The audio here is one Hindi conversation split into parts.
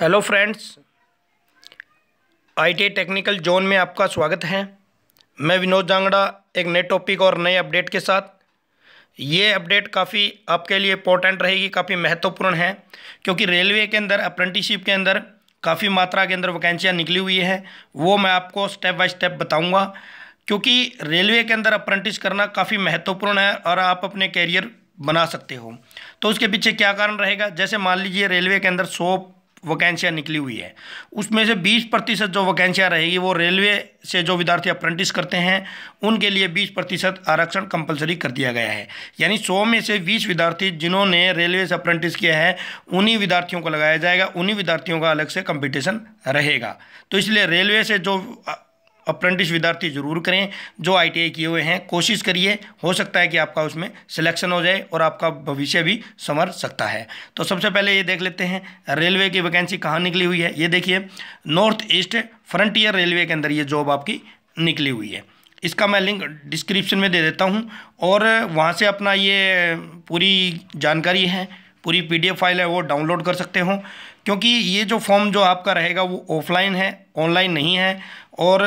hello friends IT technical zone में आपका स्वागत है मैं विनोद जांगड़ा एक नए टॉपिक और नए अपडेट के साथ ये अपडेट काफ़ी आपके लिए इम्पोर्टेंट रहेगी काफ़ी महत्वपूर्ण है क्योंकि रेलवे के अंदर अप्रेंटिसशिप के अंदर काफ़ी मात्रा के अंदर वैकेंसियाँ निकली हुई हैं वो मैं आपको स्टेप बाय स्टेप बताऊँगा क्योंकि रेलवे के अंदर अप्रेंटिस करना काफ़ी महत्वपूर्ण है और आप अपने कैरियर बना सकते हो तो उसके पीछे क्या कारण रहेगा जैसे मान लीजिए रेलवे के अंदर सौ वैकेंसियाँ निकली हुई है उसमें से बीस प्रतिशत जो वैकेंसियाँ रहेगी वो रेलवे से जो विद्यार्थी अप्रेंटिस करते हैं उनके लिए बीस प्रतिशत आरक्षण कंपलसरी कर दिया गया है यानी सौ में से बीस विद्यार्थी जिन्होंने रेलवे से अप्रेंटिस किया है उन्हीं विद्यार्थियों को लगाया जाएगा उन्हीं विद्यार्थियों का अलग से कंपिटिशन रहेगा तो इसलिए रेलवे से जो अप्रेंटिस विद्यार्थी ज़रूर करें जो आई किए हुए हैं कोशिश करिए हो सकता है कि आपका उसमें सिलेक्शन हो जाए और आपका भविष्य भी संवर सकता है तो सबसे पहले ये देख लेते हैं रेलवे की वैकेंसी कहाँ निकली हुई है ये देखिए नॉर्थ ईस्ट फ्रंटियर रेलवे के अंदर ये जॉब आपकी निकली हुई है इसका मैं लिंक डिस्क्रिप्शन में दे देता हूँ और वहाँ से अपना ये पूरी जानकारी है पूरी पी फाइल है वो डाउनलोड कर सकते हो क्योंकि ये जो फॉर्म जो आपका रहेगा वो ऑफलाइन है ऑनलाइन नहीं है और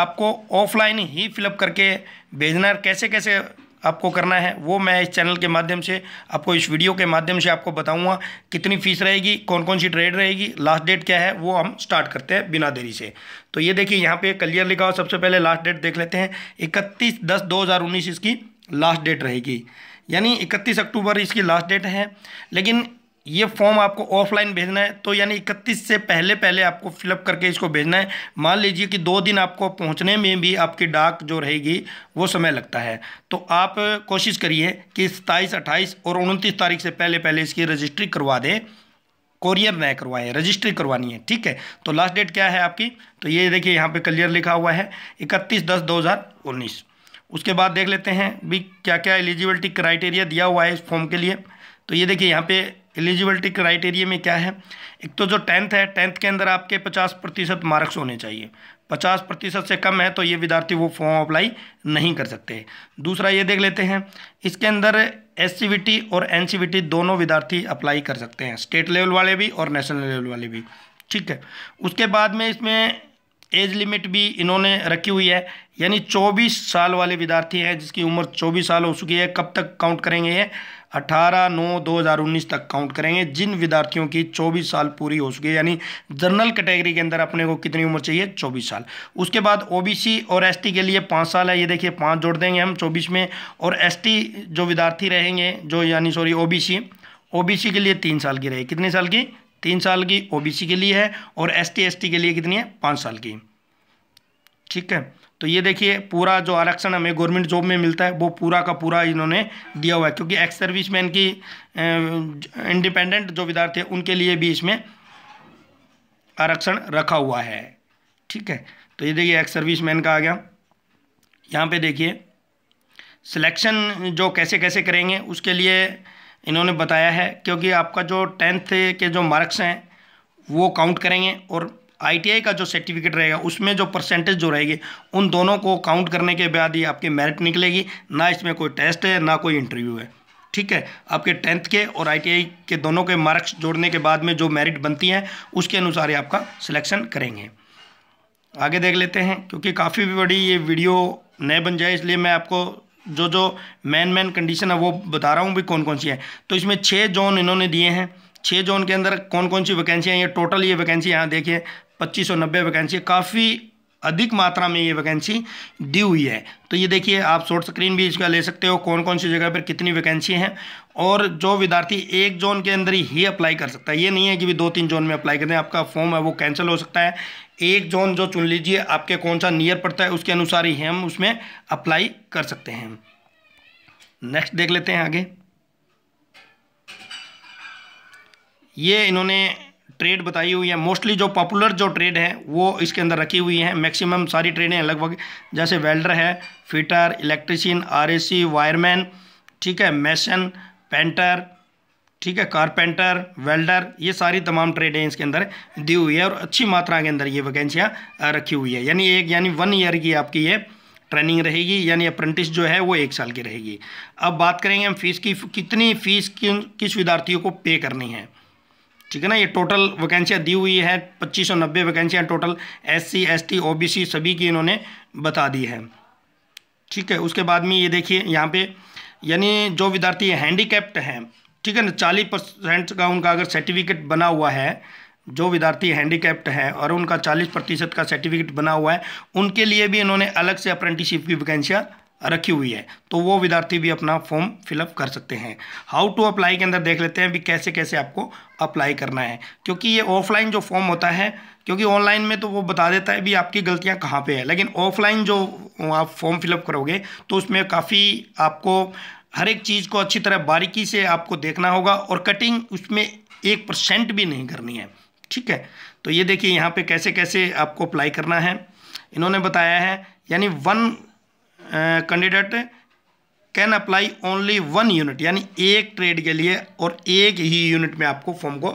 आपको ऑफलाइन ही फिलअप करके भेजना है कैसे कैसे आपको करना है वो मैं इस चैनल के माध्यम से आपको इस वीडियो के माध्यम से आपको बताऊंगा कितनी फीस रहेगी कौन कौन सी ट्रेड रहेगी लास्ट डेट क्या है वो हम स्टार्ट करते हैं बिना देरी से तो ये देखिए यहाँ पे क्लियर लिखा हुआ सबसे पहले लास्ट डेट देख लेते हैं इकतीस दस दो हज़ार उन्नीस इसकी लास्ट डेट रहेगी यानी इकतीस अक्टूबर इसकी लास्ट डेट है लेकिन ये फॉर्म आपको ऑफलाइन भेजना है तो यानी इकतीस से पहले पहले आपको फिलअप करके इसको भेजना है मान लीजिए कि दो दिन आपको पहुंचने में भी आपकी डाक जो रहेगी वो समय लगता है तो आप कोशिश करिए कि सताईस अट्ठाईस और उनतीस तारीख से पहले पहले इसकी रजिस्ट्री करवा दें कोरियर नया करवाएं रजिस्ट्री करवानी है ठीक है तो लास्ट डेट क्या है आपकी तो ये देखिए यहाँ पर क्लियर लिखा हुआ है इकतीस दस दो हज़ार उन्नीस उसके बाद देख लेते हैं भी क्या क्या एलिजिबिलिटी क्राइटेरिया दिया हुआ है इस फॉर्म के लिए तो ये देखिए यहाँ पे एलिजिबिलिटी क्राइटेरिया में क्या है एक तो जो टेंथ है टेंथ के अंदर आपके पचास प्रतिशत मार्क्स होने चाहिए पचास प्रतिशत से कम है तो ये विद्यार्थी वो फॉर्म अप्लाई नहीं कर सकते दूसरा ये देख लेते हैं इसके अंदर एस और एन दोनों विद्यार्थी अप्लाई कर सकते हैं स्टेट लेवल वाले भी और नेशनल लेवल वाले भी ठीक है उसके बाद में इसमें एज लिमिट भी इन्होंने रखी हुई है यानी 24 साल वाले विद्यार्थी हैं जिसकी उम्र 24 साल हो चुकी है कब तक काउंट करेंगे ये अठारह नौ दो हजार उन्नीस तक काउंट करेंगे जिन विद्यार्थियों की चौबीस साल पूरी हो चुकी है यानी जनरल कैटेगरी के अंदर अपने को कितनी उम्र चाहिए चौबीस साल उसके बाद ओबीसी और एसटी के लिए पाँच साल है ये देखिए पाँच जोड़ देंगे हम चौबीस में और एसटी जो विद्यार्थी रहेंगे जो यानी सॉरी ओ ओबीसी के लिए तीन साल की रहे कितने साल की तीन साल की ओबीसी के लिए है और एसटी एसटी के लिए कितनी है पाँच साल की ठीक है तो ये देखिए पूरा जो आरक्षण हमें गवर्नमेंट जॉब में मिलता है वो पूरा का पूरा इन्होंने दिया हुआ है क्योंकि एक्स सर्विस मैन की इंडिपेंडेंट जो विद्यार्थी है उनके लिए भी इसमें आरक्षण रखा हुआ है ठीक है तो ये देखिए एक्स सर्विस मैन का आ गया यहाँ पे देखिए सिलेक्शन जो कैसे कैसे करेंगे उसके लिए इन्होंने बताया है क्योंकि आपका जो टेंथ के जो मार्क्स हैं वो काउंट करेंगे और आईटीआई का जो सर्टिफिकेट रहेगा उसमें जो परसेंटेज जो रहेगी उन दोनों को काउंट करने के बाद ही आपकी मेरिट निकलेगी ना इसमें कोई टेस्ट है ना कोई इंटरव्यू है ठीक है आपके टेंथ के और आईटीआई के दोनों के मार्क्स जोड़ने के बाद में जो मेरिट बनती है उसके अनुसार ही आपका सिलेक्शन करेंगे आगे देख लेते हैं क्योंकि काफ़ी बड़ी ये वीडियो नए बन जाए इसलिए मैं आपको जो जो मेन मेन कंडीशन है वो बता रहा हूँ भी कौन कौन सी है तो इसमें छः जोन इन्होंने दिए हैं छः जोन के अंदर कौन कौन सी वैकेंसी हैं ये टोटल ये वैकेंसी यहाँ देखिए पच्चीस सौ नब्बे वैकेंसी काफ़ी अधिक मात्रा में ये वैकेंसी दी हुई है तो ये देखिए आप शॉर्ट स्क्रीन भी इसका ले सकते हो कौन कौन सी जगह पर कितनी वैकेंसी हैं और जो विद्यार्थी एक जोन के अंदर ही अप्लाई कर सकता है ये नहीं है कि भी दो तीन जोन में अप्लाई करते हैं आपका फॉर्म है वो कैंसिल हो सकता है एक जोन जो चुन लीजिए आपके कौन सा नियर पड़ता है उसके अनुसार ही हम उसमें अप्लाई कर सकते हैं नेक्स्ट देख लेते हैं आगे ये इन्होंने ट्रेड बताई हुई है मोस्टली जो पॉपुलर जो ट्रेड है वो इसके अंदर रखी हुई हैं मैक्सिमम सारी ट्रेडें हैं लगभग जैसे वेल्डर है फिटर इलेक्ट्रिशियन आरएसी वायरमैन ठीक है मैसन पेंटर ठीक है कारपेंटर वेल्डर ये सारी तमाम ट्रेडें इसके अंदर दी हुई है और अच्छी मात्रा के अंदर ये वैकेंसियाँ रखी हुई है यानी एक यानी वन ईयर की आपकी ये ट्रेनिंग रहेगी यानी अप्रेंटिस जो है वो एक साल की रहेगी अब बात करेंगे हम फीस की कितनी फीस किन किस विद्यार्थियों को पे करनी है ठीक है ना ये टोटल वैकेंसियाँ दी हुई है पच्चीस सौ नब्बे वैकेंसियाँ total S C S T O B C सभी की इन्होंने बता दी है ठीक है उसके बाद में ये देखिए यहाँ पे यानी जो विद्यार्थी कैप्ट हैं ठीक है ना चालीस परसेंट का उनका अगर सर्टिफिकेट बना हुआ है जो विद्यार्थी कैप्ट हैं और उनका चालीस प्रतिशत का सर्टिफिकेट बना हुआ है उनके लिए भी इन्होंने अलग से अप्रेंटिसिप की वैकेंसियाँ रखी हुई है तो वो विद्यार्थी भी अपना फॉर्म फिलअप कर सकते हैं हाउ टू अप्लाई के अंदर देख लेते हैं भी कैसे कैसे आपको अप्लाई करना है क्योंकि ये ऑफलाइन जो फॉर्म होता है क्योंकि ऑनलाइन में तो वो बता देता है भी आपकी गलतियां कहाँ पे है लेकिन ऑफलाइन जो आप फॉर्म फिलअप करोगे तो उसमें काफ़ी आपको हर एक चीज़ को अच्छी तरह बारीकी से आपको देखना होगा और कटिंग उसमें एक परसेंट भी नहीं करनी है ठीक है तो ये देखिए यहाँ पे कैसे कैसे आपको अप्लाई करना है इन्होंने बताया है यानी one candidate can apply only one unit यानी एक ट्रेड के लिए और एक ही यूनिट में आपको फॉर्म को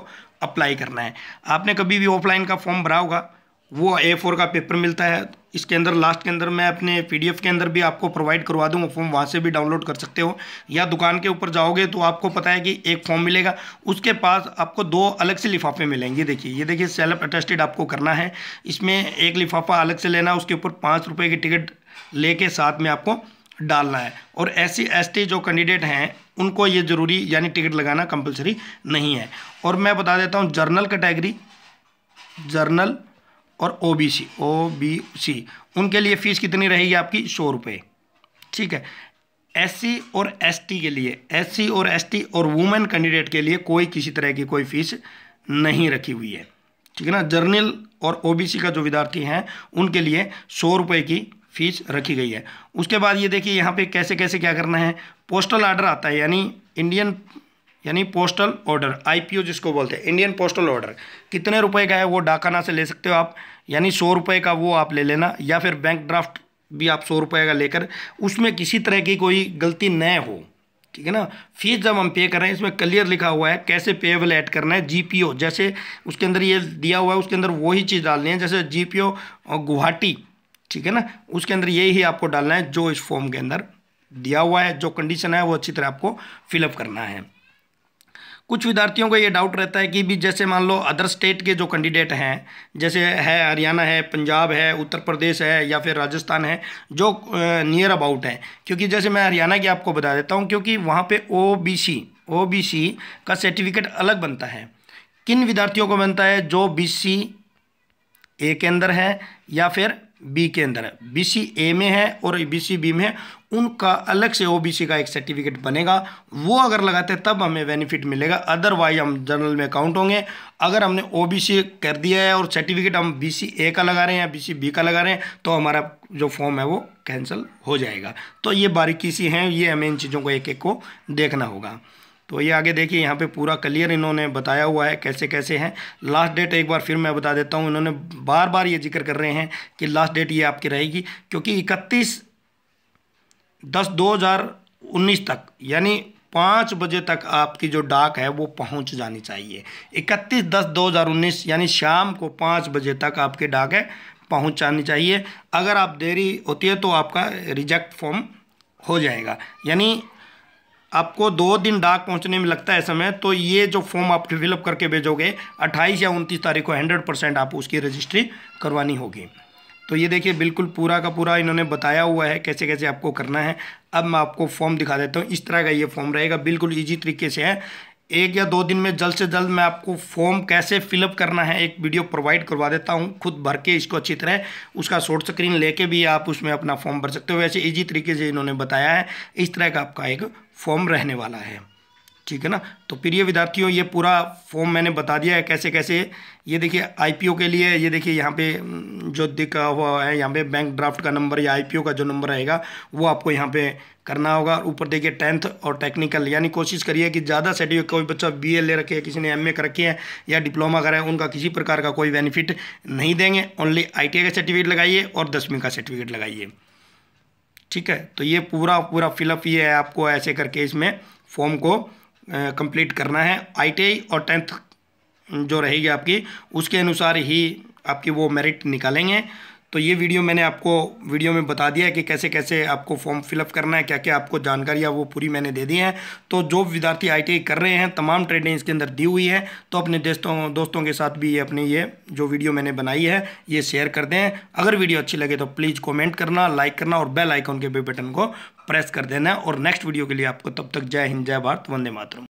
अप्लाई करना है आपने कभी भी ऑफलाइन का फॉर्म भरा होगा वो ए फोर का पेपर मिलता है इसके अंदर लास्ट के अंदर मैं अपने पीडीएफ के अंदर भी आपको प्रोवाइड करवा दूँगा फॉर्म वहाँ से भी डाउनलोड कर सकते हो या दुकान के ऊपर जाओगे तो आपको पता है कि एक फॉर्म मिलेगा उसके पास आपको दो अलग से लिफाफे मिलेंगे देखिए ये देखिए सेल्फ अटेस्टेड आपको करना है इसमें एक लिफाफा अलग से लेना उसके ऊपर पाँच रुपये की टिकट लेके साथ में आपको डालना है और ऐसी टी जो कैंडिडेट हैं उनको ये ज़रूरी यानी टिकट लगाना कंपलसरी नहीं है और मैं बता देता हूँ जर्नल कैटेगरी जर्नल और बी सी उनके लिए फ़ीस कितनी रहेगी आपकी सौ रुपये ठीक है एससी और एसटी के लिए एससी और एसटी और वुमेन कैंडिडेट के लिए कोई किसी तरह की कोई फीस नहीं रखी हुई है ठीक है ना जर्नल और ओबीसी का जो विद्यार्थी हैं उनके लिए सौ रुपये की फीस रखी गई है उसके बाद ये देखिए यहाँ पे कैसे कैसे क्या करना है पोस्टल आर्डर आता है यानी इंडियन यानी पोस्टल ऑर्डर आईपीओ जिसको बोलते हैं इंडियन पोस्टल ऑर्डर कितने रुपए का है वो डाकाना से ले सकते हो आप यानी सौ रुपये का वो आप ले लेना या फिर बैंक ड्राफ्ट भी आप सौ रुपये का लेकर उसमें किसी तरह की कोई गलती न हो ठीक है ना फीस जब हम पे कर रहे हैं इसमें क्लियर लिखा हुआ है कैसे पेएबल ऐड करना है जीपीओ जैसे उसके अंदर ये दिया हुआ है उसके अंदर वही चीज़ डालनी है जैसे जीपीओ गुवाहाटी ठीक है ना उसके अंदर ये ही आपको डालना है जो इस फॉर्म के अंदर दिया हुआ है जो कंडीशन है वो अच्छी तरह आपको फिलअप करना है कुछ विद्यार्थियों को ये डाउट रहता है कि भी जैसे मान लो अदर स्टेट के जो कैंडिडेट हैं जैसे है हरियाणा है पंजाब है उत्तर प्रदेश है या फिर राजस्थान है जो नियर अबाउट है क्योंकि जैसे मैं हरियाणा की आपको बता देता हूँ क्योंकि वहाँ पर ओ बी का सर्टिफिकेट अलग बनता है किन विद्यार्थियों को बनता है जो बी सी ए के अंदर है या फिर बी के अंदर है बी सी ए में है और बी सी बी में है उनका अलग से ओ बी सी का एक सर्टिफिकेट बनेगा वो अगर लगाते हैं तब हमें बेनिफिट मिलेगा अदरवाइज हम जनरल में अकाउंट होंगे अगर हमने ओ बी सी कर दिया है और सर्टिफिकेट हम बी सी ए का लगा रहे हैं या बी सी बी का लगा रहे हैं तो हमारा जो फॉर्म है वो कैंसिल हो जाएगा तो ये बारीकी सी हैं ये हमें इन चीज़ों को एक एक को देखना होगा तो ये आगे देखिए यहाँ पे पूरा क्लियर इन्होंने बताया हुआ है कैसे कैसे हैं लास्ट डेट एक बार फिर मैं बता देता हूँ इन्होंने बार बार ये जिक्र कर रहे हैं कि लास्ट डेट ये आपकी रहेगी क्योंकि इकतीस दस दो हज़ार उन्नीस तक यानी पाँच बजे तक आपकी जो डाक है वो पहुंच जानी चाहिए इकतीस दस दो हज़ार उन्नीस यानी शाम को पाँच बजे तक आपके डाक है पहुँच जानी चाहिए अगर आप देरी होती है तो आपका रिजेक्ट फॉर्म हो जाएगा यानी आपको दो दिन डाक पहुंचने में लगता है समय तो ये जो फॉर्म आप फिलअप करके भेजोगे 28 या 29 तारीख को 100 परसेंट आप उसकी रजिस्ट्री करवानी होगी तो ये देखिए बिल्कुल पूरा का पूरा इन्होंने बताया हुआ है कैसे कैसे आपको करना है अब मैं आपको फॉर्म दिखा देता हूँ इस तरह का ये फॉर्म रहेगा बिल्कुल ईजी तरीके से है एक या दो दिन में जल्द से जल्द मैं आपको फॉर्म कैसे फिलअप करना है एक वीडियो प्रोवाइड करवा देता हूँ खुद भर के इसको अच्छी तरह उसका शॉर्ट स्क्रीन लेके भी आप उसमें अपना फॉर्म भर सकते हो वैसे ईजी तरीके से इन्होंने बताया है इस तरह का आपका एक फॉर्म रहने वाला है ठीक है ना तो प्रिय विद्यार्थियों ये पूरा फॉर्म मैंने बता दिया है कैसे कैसे ये देखिए आईपीओ के लिए ये देखिए यहाँ पे जो दिखा हुआ है यहाँ पे बैंक ड्राफ्ट का नंबर या आईपीओ का जो नंबर रहेगा वो आपको यहाँ पे करना होगा ऊपर देखिए टेंथ और टेक्निकल यानी कोशिश करिए कि ज़्यादा सर्टिफिकेट कोई बच्चा बी ले रखे है किसी ने एम कर रखे है या डिप्लोमा करा है उनका किसी प्रकार का कोई बेनिफिट नहीं देंगे ओनली आई का सर्टिफिकेट लगाइए और दसवीं का सर्टिफिकेट लगाइए ठीक है तो ये पूरा पूरा फिलअप ये है आपको ऐसे करके इसमें फॉर्म को कंप्लीट करना है आई और टेंथ जो रहेगी आपकी उसके अनुसार ही आपकी वो मेरिट निकालेंगे तो ये वीडियो मैंने आपको वीडियो में बता दिया है कि कैसे कैसे आपको फॉर्म फिलअप करना है क्या क्या आपको जानकारियाँ वो पूरी मैंने दे दी हैं तो जो विद्यार्थी आई कर रहे हैं तमाम ट्रेडें इसके अंदर दी हुई है तो अपने दोस्तों दोस्तों के साथ भी ये अपनी ये जो वीडियो मैंने बनाई है ये शेयर कर दें अगर वीडियो अच्छी लगे तो प्लीज़ कॉमेंट करना लाइक करना और बेल आइकॉन के बे बटन को प्रेस कर देना और नेक्स्ट वीडियो के लिए आपको तब तक जय हिंद जय भारत वंदे मातरम